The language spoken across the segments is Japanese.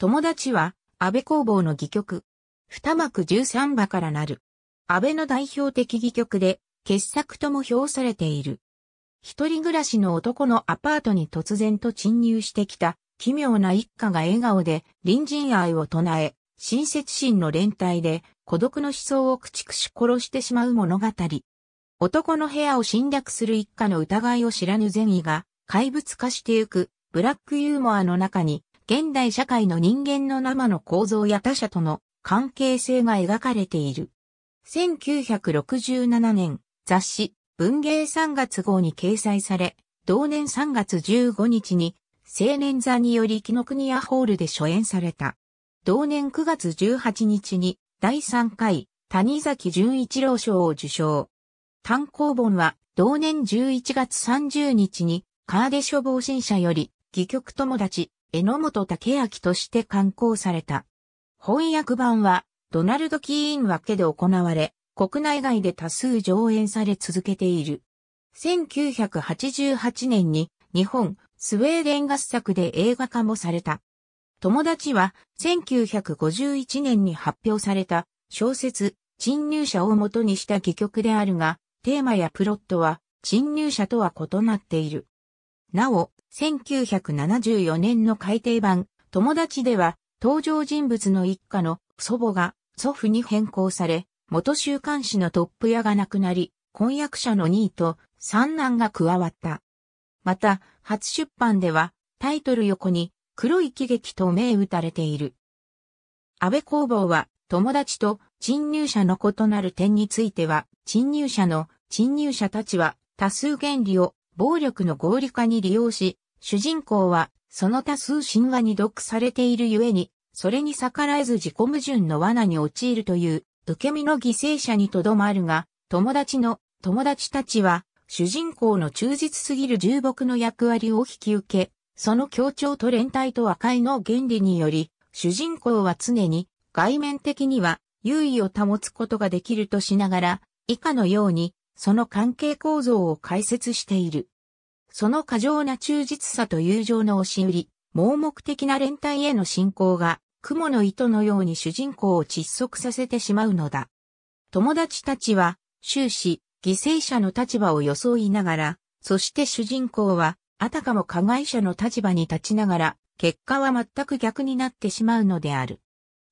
友達は、安倍工房の戯曲。二幕十三場からなる。安倍の代表的戯曲で、傑作とも評されている。一人暮らしの男のアパートに突然と侵入してきた、奇妙な一家が笑顔で隣人愛を唱え、親切心の連帯で孤独の思想を駆逐し殺してしまう物語。男の部屋を侵略する一家の疑いを知らぬ善意が怪物化してゆくブラックユーモアの中に現代社会の人間の生の構造や他者との関係性が描かれている。1967年、雑誌、文芸3月号に掲載され、同年3月15日に、青年座により木の国屋ホールで初演された。同年9月18日に、第3回、谷崎潤一郎賞を受賞。単行本は、同年11月30日に、カーデショ防振者より、戯曲友達、榎本武明として刊行された。翻訳版は、ドナルド・キーン分けで行われ、国内外で多数上演され続けている。1988年に日本、スウェーデン合作で映画化もされた。友達は1951年に発表された小説、侵入者を元にした戯曲であるが、テーマやプロットは侵入者とは異なっている。なお、1974年の改訂版、友達では、登場人物の一家の祖母が祖父に変更され、元週刊誌のトップ屋が亡くなり、婚約者の2位と三男が加わった。また、初出版では、タイトル横に、黒い喜劇と銘打たれている。安倍工房は、友達と侵入者の異なる点については、侵入者の侵入者たちは多数原理を暴力の合理化に利用し、主人公は、その多数神話に毒されているゆえに、それに逆らえず自己矛盾の罠に陥るという、受け身の犠牲者にとどまるが、友達の友達たちは、主人公の忠実すぎる重僕の役割を引き受け、その協調と連帯と和解の原理により、主人公は常に外面的には優位を保つことができるとしながら、以下のように、その関係構造を解説している。その過剰な忠実さと友情の押し売り、盲目的な連帯への信仰が、雲の糸のように主人公を窒息させてしまうのだ。友達たちは、終始、犠牲者の立場を装いながら、そして主人公は、あたかも加害者の立場に立ちながら、結果は全く逆になってしまうのである。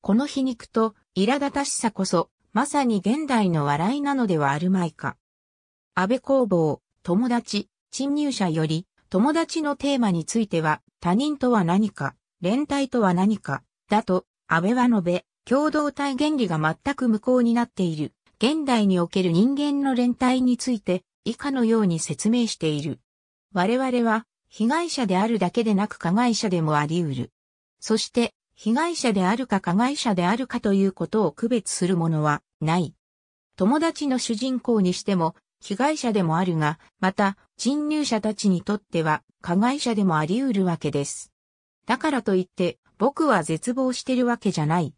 この皮肉と苛立たしさこそ、まさに現代の笑いなのではあるまいか。安倍工房、友達、侵入者より、友達のテーマについては、他人とは何か、連帯とは何か、だと、安倍は述べ、共同体原理が全く無効になっている。現代における人間の連帯について、以下のように説明している。我々は、被害者であるだけでなく加害者でもあり得る。そして、被害者であるか加害者であるかということを区別するものはない。友達の主人公にしても、被害者でもあるが、また、侵入者たちにとっては、加害者でもあり得るわけです。だからといって、僕は絶望してるわけじゃない。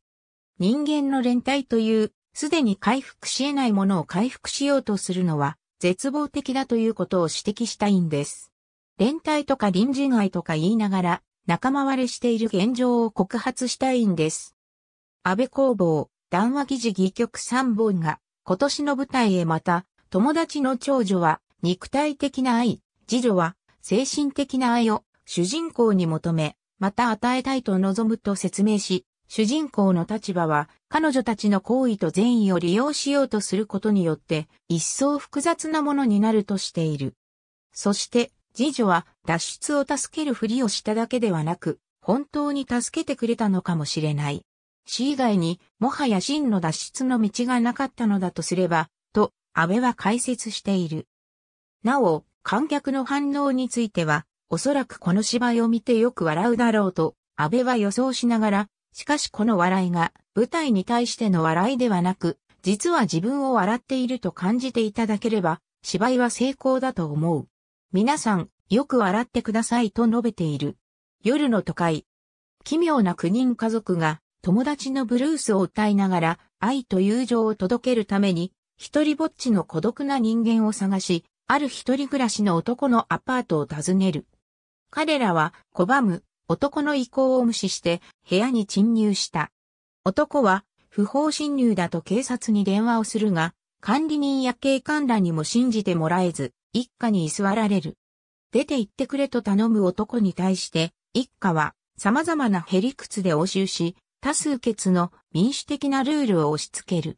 人間の連帯という、すでに回復し得ないものを回復しようとするのは、絶望的だということを指摘したいんです。連帯とか臨時外とか言いながら、仲間割れしている現状を告発したいんです。安倍工房、談話記事議局3本が、今年の舞台へまた、友達の長女は肉体的な愛、次女は精神的な愛を主人公に求め、また与えたいと望むと説明し、主人公の立場は彼女たちの行為と善意を利用しようとすることによって一層複雑なものになるとしている。そして次女は脱出を助けるふりをしただけではなく、本当に助けてくれたのかもしれない。死以外にもはや真の脱出の道がなかったのだとすれば、安倍は解説している。なお、観客の反応については、おそらくこの芝居を見てよく笑うだろうと、安倍は予想しながら、しかしこの笑いが舞台に対しての笑いではなく、実は自分を笑っていると感じていただければ、芝居は成功だと思う。皆さん、よく笑ってくださいと述べている。夜の都会。奇妙な9人家族が友達のブルースを歌いながら愛と友情を届けるために一人ぼっちの孤独な人間を探し、ある一人暮らしの男のアパートを訪ねる。彼らは拒む男の意向を無視して部屋に侵入した。男は不法侵入だと警察に電話をするが、管理人や警官らにも信じてもらえず、一家に居座られる。出て行ってくれと頼む男に対して、一家は様々なヘリクツで押収し、多数決の民主的なルールを押し付ける。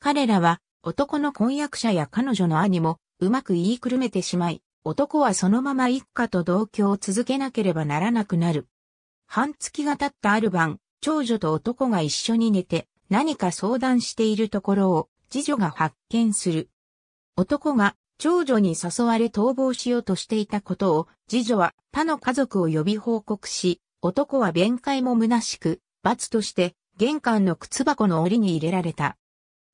彼らは男の婚約者や彼女の兄もうまく言いくるめてしまい、男はそのまま一家と同居を続けなければならなくなる。半月が経ったある晩、長女と男が一緒に寝て何か相談しているところを次女が発見する。男が長女に誘われ逃亡しようとしていたことを次女は他の家族を呼び報告し、男は弁解も虚しく、罰として玄関の靴箱の檻に入れられた。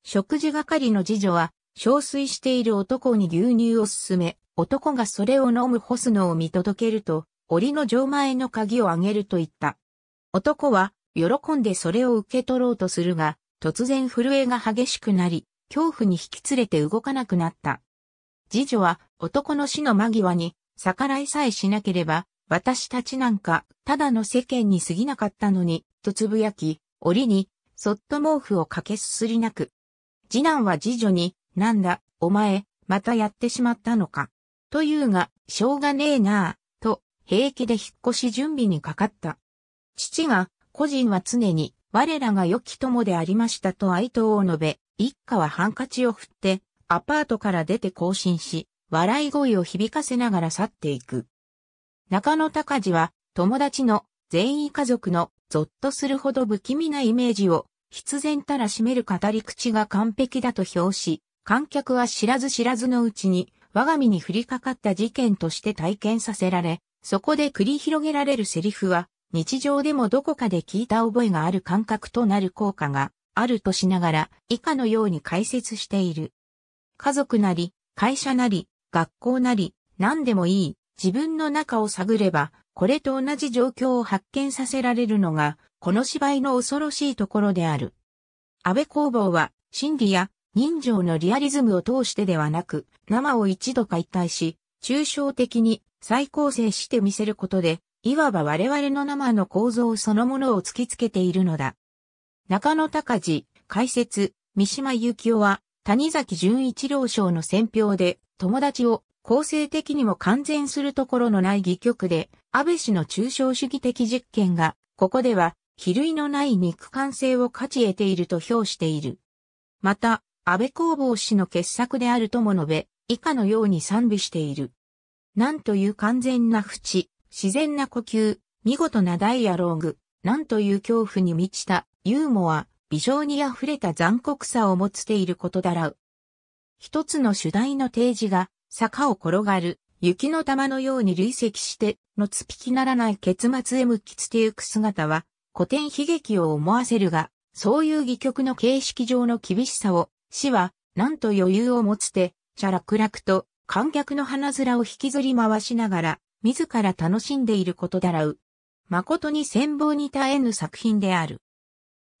食事係の次女は、憔悴している男に牛乳を勧め、男がそれを飲む干すのを見届けると、檻の錠前の鍵をあげると言った。男は、喜んでそれを受け取ろうとするが、突然震えが激しくなり、恐怖に引き連れて動かなくなった。次女は、男の死の間際に、逆らいさえしなければ、私たちなんか、ただの世間に過ぎなかったのに、とつぶやき、檻に、そっと毛布をかけすすりなく、次男は次女に、なんだ、お前、またやってしまったのか。というが、しょうがねえなあ、と、平気で引っ越し準備にかかった。父が、個人は常に、我らが良き友でありましたと哀悼を述べ、一家はハンカチを振って、アパートから出て行進し、笑い声を響かせながら去っていく。中野隆治は、友達の全員家族のぞっとするほど不気味なイメージを必然たらしめる語り口が完璧だと評し、観客は知らず知らずのうちに、我が身に降りかかった事件として体験させられ、そこで繰り広げられるセリフは、日常でもどこかで聞いた覚えがある感覚となる効果があるとしながら、以下のように解説している。家族なり、会社なり、学校なり、何でもいい、自分の中を探れば、これと同じ状況を発見させられるのが、この芝居の恐ろしいところである。安倍工房は、心理や人情のリアリズムを通してではなく、生を一度解体し、抽象的に再構成して見せることで、いわば我々の生の構造そのものを突きつけているのだ。中野隆治、解説、三島由紀夫は、谷崎潤一郎賞の選評で、友達を構成的にも完全するところのない戯曲で、安倍氏の抽象主義的実験が、ここでは比類のない肉感性を価値得ていると評している。また、安倍工房氏の傑作であるとも述べ、以下のように賛美している。なんという完全な淵、自然な呼吸、見事なダイアローグ、なんという恐怖に満ちたユーモア、美情に溢れた残酷さを持つていることだらう。一つの主題の提示が、坂を転がる、雪の玉のように累積して、のつぴきならない結末へ向きつてゆく姿は、古典悲劇を思わせるが、そういう戯曲の形式上の厳しさを、死は、なんと余裕を持つて、しゃらくらくと、観客の花面を引きずり回しながら、自ら楽しんでいることだらう。誠に戦望に耐えぬ作品である。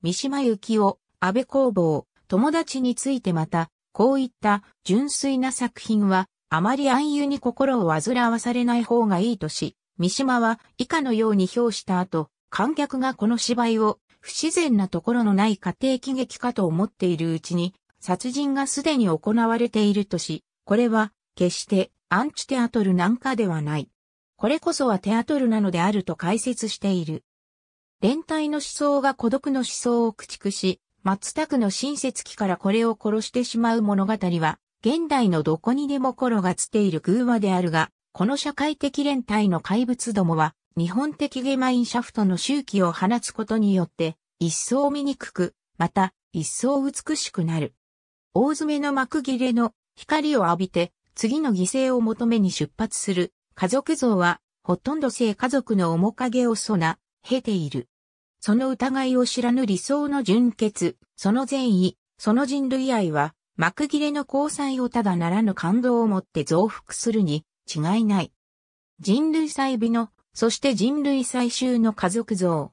三島由紀夫、安倍工房、友達についてまた、こういった純粋な作品は、あまり暗優に心を煩わされない方がいいとし、三島は以下のように評した後、観客がこの芝居を不自然なところのない家庭喜劇かと思っているうちに、殺人がすでに行われているとし、これは決してアンチテアトルなんかではない。これこそはテアトルなのであると解説している。連帯の思想が孤独の思想を駆逐し、松田区の親切期からこれを殺してしまう物語は、現代のどこにでも転がっている偶話であるが、この社会的連帯の怪物どもは、日本的ゲマインシャフトの周期を放つことによって、一層醜く、また一層美しくなる。大詰めの幕切れの光を浴びて、次の犠牲を求めに出発する家族像は、ほとんど性家族の面影をそな、経ている。その疑いを知らぬ理想の純潔、その善意、その人類愛は、幕切れの交際をただならぬ感動をもって増幅するに違いない。人類細微のそして人類最終の家族像。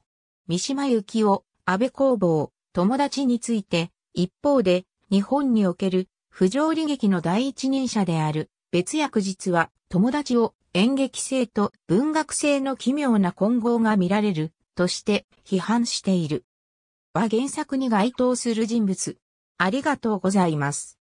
三島由紀夫、安倍工房、友達について、一方で、日本における、不条理劇の第一人者である、別役実は、友達を演劇性と文学性の奇妙な混合が見られる、として批判している。は原作に該当する人物。ありがとうございます。